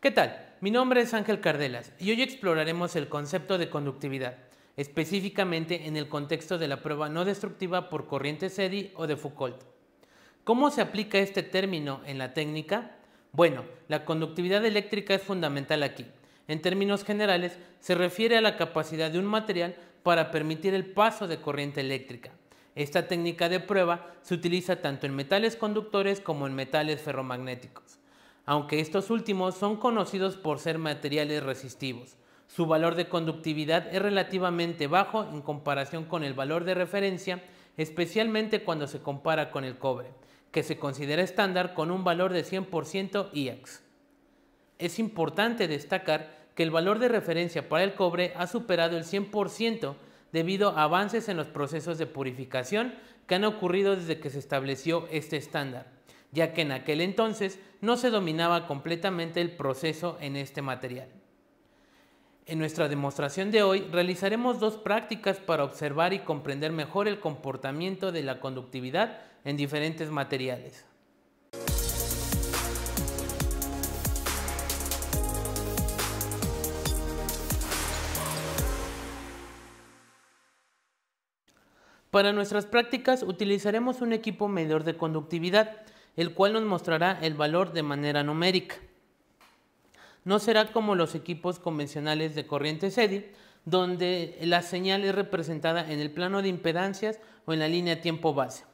¿Qué tal? Mi nombre es Ángel Cardelas y hoy exploraremos el concepto de conductividad, específicamente en el contexto de la prueba no destructiva por corriente SEDI o de Foucault. ¿Cómo se aplica este término en la técnica? Bueno, la conductividad eléctrica es fundamental aquí. En términos generales, se refiere a la capacidad de un material para permitir el paso de corriente eléctrica. Esta técnica de prueba se utiliza tanto en metales conductores como en metales ferromagnéticos aunque estos últimos son conocidos por ser materiales resistivos. Su valor de conductividad es relativamente bajo en comparación con el valor de referencia, especialmente cuando se compara con el cobre, que se considera estándar con un valor de 100% IAX. Es importante destacar que el valor de referencia para el cobre ha superado el 100% debido a avances en los procesos de purificación que han ocurrido desde que se estableció este estándar ya que en aquel entonces no se dominaba completamente el proceso en este material. En nuestra demostración de hoy realizaremos dos prácticas para observar y comprender mejor el comportamiento de la conductividad en diferentes materiales. Para nuestras prácticas utilizaremos un equipo medidor de conductividad el cual nos mostrará el valor de manera numérica. No será como los equipos convencionales de corriente SEDI, donde la señal es representada en el plano de impedancias o en la línea tiempo base.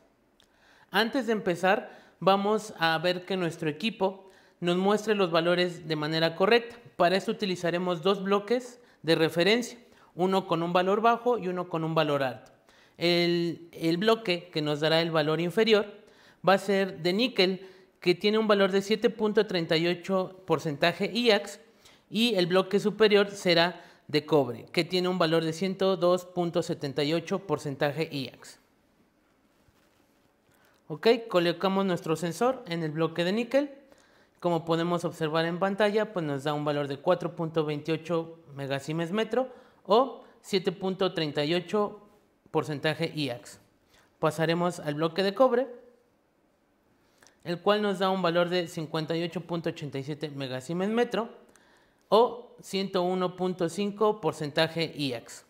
Antes de empezar, vamos a ver que nuestro equipo nos muestre los valores de manera correcta. Para eso utilizaremos dos bloques de referencia, uno con un valor bajo y uno con un valor alto. el bloque que nos dará el valor inferior va a ser de níquel, que tiene un valor de 7.38% IAX, y el bloque superior será de cobre, que tiene un valor de 102.78% IAX. Ok, colocamos nuestro sensor en el bloque de níquel. Como podemos observar en pantalla, pues nos da un valor de 4.28 megasimes metro o 7.38% IAX. Pasaremos al bloque de cobre el cual nos da un valor de 58.87 megasiemens metro o 101.5 porcentaje IAX.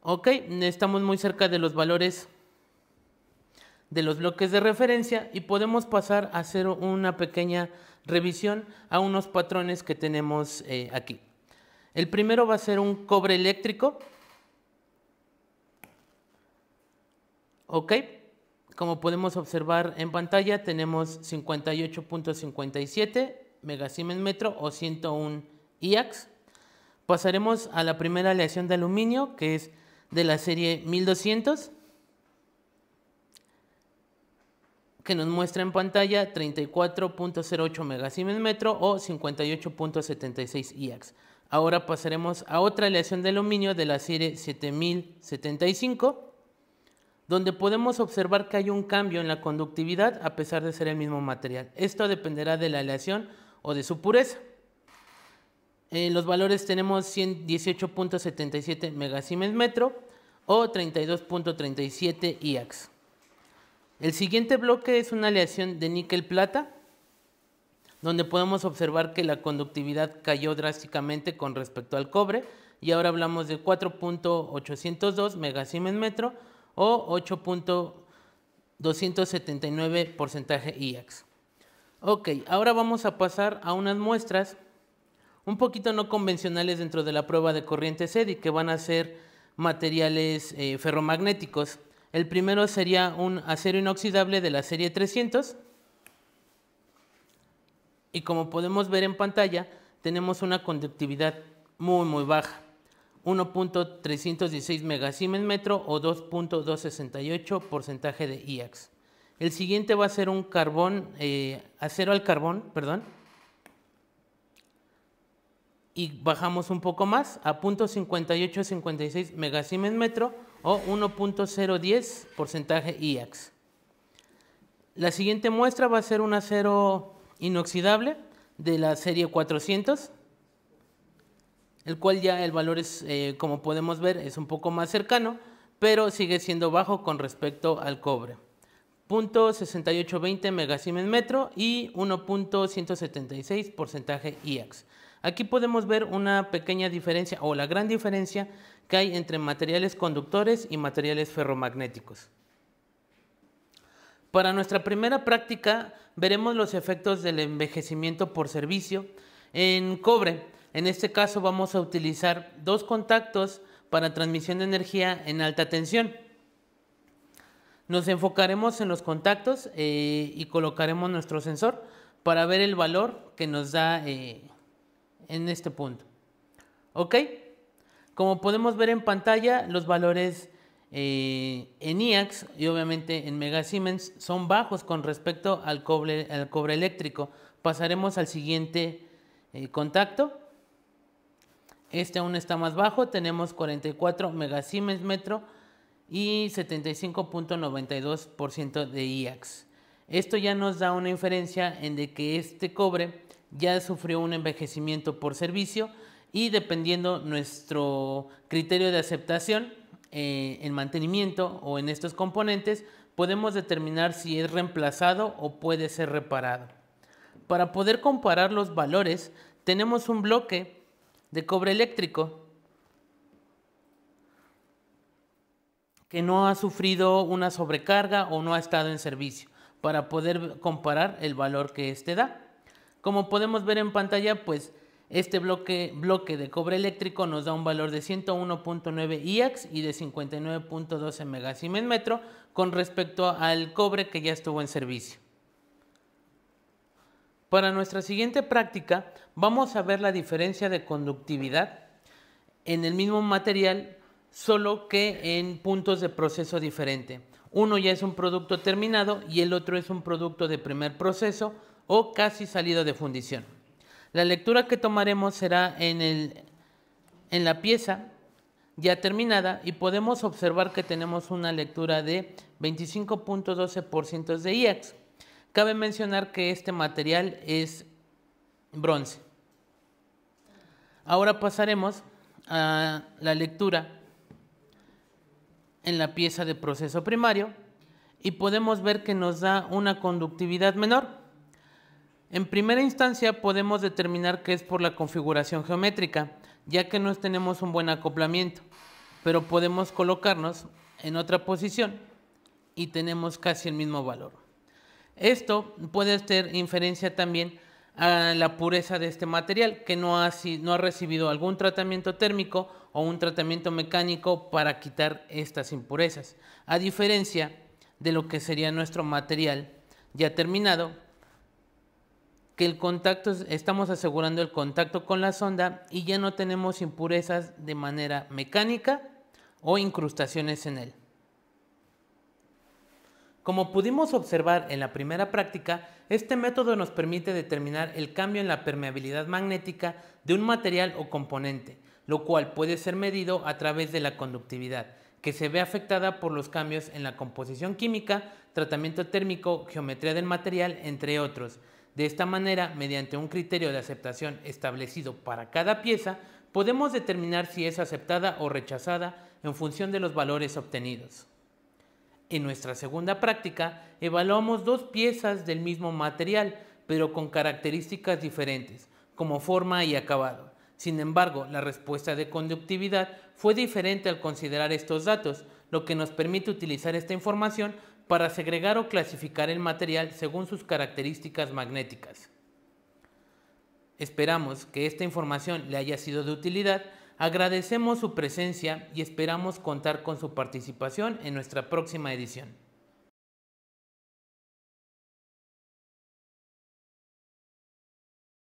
Ok, estamos muy cerca de los valores de los bloques de referencia y podemos pasar a hacer una pequeña revisión a unos patrones que tenemos eh, aquí. El primero va a ser un cobre eléctrico. Ok. Como podemos observar en pantalla, tenemos 58.57 megasiemens metro o 101 IAX. Pasaremos a la primera aleación de aluminio, que es de la serie 1200, que nos muestra en pantalla 34.08 megasiemens metro o 58.76 IAX. Ahora pasaremos a otra aleación de aluminio de la serie 7075, donde podemos observar que hay un cambio en la conductividad a pesar de ser el mismo material. Esto dependerá de la aleación o de su pureza. En eh, los valores tenemos 118.77 megasiemens metro o 32.37 IAX. El siguiente bloque es una aleación de níquel-plata, donde podemos observar que la conductividad cayó drásticamente con respecto al cobre, y ahora hablamos de 4.802 megasiemens metro o 8.279 porcentaje IAX. Ok, ahora vamos a pasar a unas muestras un poquito no convencionales dentro de la prueba de corriente SEDI, que van a ser materiales eh, ferromagnéticos. El primero sería un acero inoxidable de la serie 300. Y como podemos ver en pantalla, tenemos una conductividad muy, muy baja. 1.316 megasiemens metro o 2.268 porcentaje de IAX. El siguiente va a ser un carbón, eh, acero al carbón, perdón. Y bajamos un poco más a 0.5856 megasiemens metro o 1.010 porcentaje IAX. La siguiente muestra va a ser un acero inoxidable de la serie 400 el cual ya el valor es, eh, como podemos ver, es un poco más cercano, pero sigue siendo bajo con respecto al cobre. 0.6820 megasiemen metro y 1.176 porcentaje IAX. Aquí podemos ver una pequeña diferencia o la gran diferencia que hay entre materiales conductores y materiales ferromagnéticos. Para nuestra primera práctica veremos los efectos del envejecimiento por servicio en cobre. En este caso vamos a utilizar dos contactos para transmisión de energía en alta tensión. Nos enfocaremos en los contactos eh, y colocaremos nuestro sensor para ver el valor que nos da eh, en este punto. ¿Ok? Como podemos ver en pantalla, los valores eh, en IAX y obviamente en Mega Siemens son bajos con respecto al cobre eléctrico. Pasaremos al siguiente contacto este aún está más bajo, tenemos 44 megasiemens metro y 75.92% de IAX. Esto ya nos da una inferencia en de que este cobre ya sufrió un envejecimiento por servicio y dependiendo nuestro criterio de aceptación eh, en mantenimiento o en estos componentes, podemos determinar si es reemplazado o puede ser reparado. Para poder comparar los valores, tenemos un bloque de cobre eléctrico que no ha sufrido una sobrecarga o no ha estado en servicio para poder comparar el valor que éste da. Como podemos ver en pantalla, pues este bloque, bloque de cobre eléctrico nos da un valor de 101.9 IAX y de 59.12 megasiemens con respecto al cobre que ya estuvo en servicio. Para nuestra siguiente práctica vamos a ver la diferencia de conductividad en el mismo material, solo que en puntos de proceso diferente. Uno ya es un producto terminado y el otro es un producto de primer proceso o casi salido de fundición. La lectura que tomaremos será en, la pieza ya terminada y podemos observar que tenemos una lectura de 25.12% de IAX. Cabe mencionar que este material es bronce. Ahora pasaremos a la lectura en la pieza de proceso primario y podemos ver que nos da una conductividad menor. En primera instancia podemos determinar que es por la configuración geométrica, ya que no tenemos un buen acoplamiento, pero podemos colocarnos en otra posición y tenemos casi el mismo valor. Esto puede ser inferencia también a la pureza de este material, que no ha, no ha recibido algún tratamiento térmico o un tratamiento mecánico para quitar estas impurezas, a diferencia de lo que sería nuestro material ya terminado, que el contacto, estamos asegurando el contacto con la sonda y ya no tenemos impurezas de manera mecánica o incrustaciones en él. Como pudimos observar en la primera práctica, este método nos permite determinar el cambio en la permeabilidad magnética de un material o componente, lo cual puede ser medido a través de la conductividad, que se ve afectada por los cambios en la composición química, tratamiento térmico, geometría del material, entre otros. De esta manera, mediante un criterio de aceptación establecido para cada pieza, podemos determinar si es aceptada o rechazada en función de los valores obtenidos. En nuestra segunda práctica evaluamos dos piezas del mismo material, pero con características diferentes, como forma y acabado. Sin embargo, la respuesta de conductividad fue diferente al considerar estos datos, lo que nos permite utilizar esta información para segregar o clasificar el material según sus características magnéticas. Esperamos que esta información le haya sido de utilidad Agradecemos su presencia y esperamos contar con su participación en nuestra próxima edición.